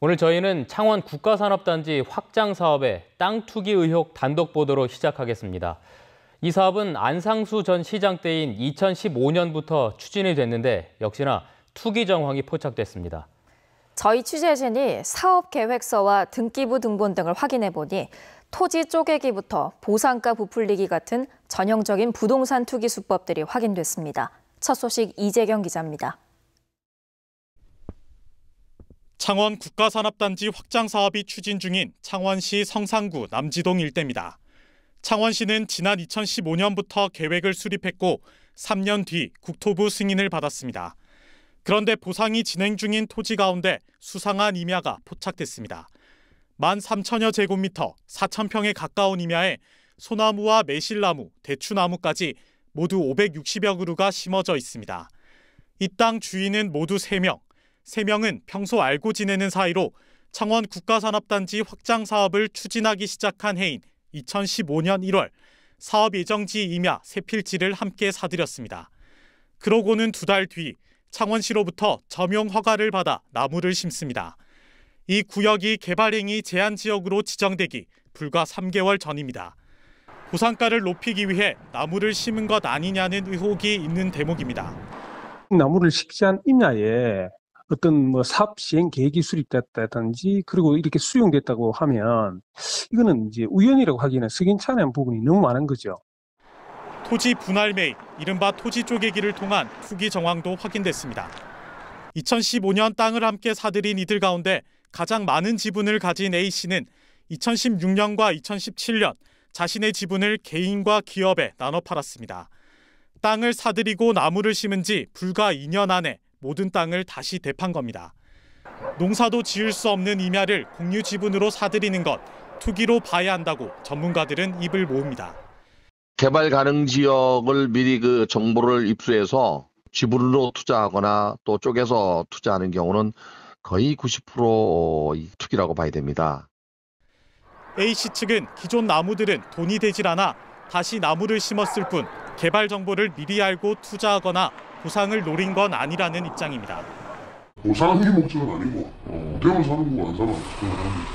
오늘 저희는 창원 국가산업단지 확장 사업의 땅 투기 의혹 단독 보도로 시작하겠습니다. 이 사업은 안상수 전 시장 때인 2015년부터 추진이 됐는데 역시나 투기 정황이 포착됐습니다. 저희 취재진이 사업 계획서와 등기부 등본 등을 확인해 보니 토지 쪼개기부터 보상가 부풀리기 같은 전형적인 부동산 투기 수법들이 확인됐습니다. 첫 소식 이재경 기자입니다. 창원 국가산업단지 확장 사업이 추진 중인 창원시 성산구 남지동 일대입니다. 창원시는 지난 2015년부터 계획을 수립했고 3년 뒤 국토부 승인을 받았습니다. 그런데 보상이 진행 중인 토지 가운데 수상한 임야가 포착됐습니다. 1만 3천여 제곱미터 4천 평에 가까운 임야에 소나무와 매실나무, 대추나무까지 모두 560여 그루가 심어져 있습니다. 이 땅 주인은 모두 3명, 3명은 평소 알고 지내는 사이로 창원 국가산업단지 확장 사업을 추진하기 시작한 해인 2015년 1월 사업 예정지 임야 새 필지를 함께 사들였습니다. 그러고는 두 달 뒤 창원시로부터 점용 허가를 받아 나무를 심습니다. 이 구역이 개발행위 제한 지역으로 지정되기 불과 3개월 전입니다. 보상가를 높이기 위해 나무를 심은 것 아니냐는 의혹이 있는 대목입니다. 나무를 심지 않 임야에 어떤 뭐 사업 시행 계획이 수립됐다든지 그리고 이렇게 수용됐다고 하면 이거는 이제 우연이라고 하기에는 석연치 않은 부분이 너무 많은 거죠. 토지 분할 매입, 이른바 토지 쪼개기를 통한 투기 정황도 확인됐습니다. 2015년 땅을 함께 사들인 이들 가운데 가장 많은 지분을 가진 A 씨는 2016년과 2017년 자신의 지분을 개인과 기업에 나눠 팔았습니다. 땅을 사들이고 나무를 심은 지 불과 2년 안에 모든 땅을 다시 대판 겁니다. 농사도 지을 수 없는 임야를 공유 지분으로 사들이는 것, 투기로 봐야 한다고 전문가들은 입을 모읍니다. 개발 가능 지역을 미리 그 정보를 입수해서 지분으로 투자하거나 또 쪼개서 투자하는 경우는 거의 90% 투기라고 봐야 됩니다. A씨 측은 기존 나무들은 돈이 되질 않아 다시 나무를 심었을 뿐 개발 정보를 미리 알고 투자하거나 보상을 노린 건 아니라는 입장입니다. 보상이 목적은 아니고 어, 대원 사는 거안 사는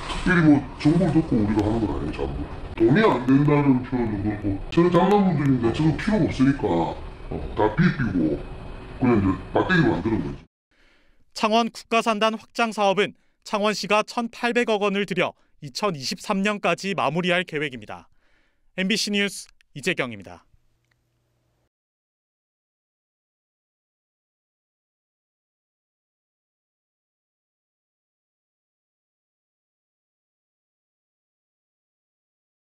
특별히 뭐 정보를 듣고 우리가 하는 건 아니에요. 자꾸. 돈이 안 된다는 표현도 그렇고 저 장난분들인데 저는 필요가 없으니까 어, 다 비비고 그냥 이제 막대기 만드는 거지. 창원 국가산단 확장 사업은 창원시가 1,800억 원을 들여 2023년까지 마무리할 계획입니다. MBC 뉴스 이재경입니다.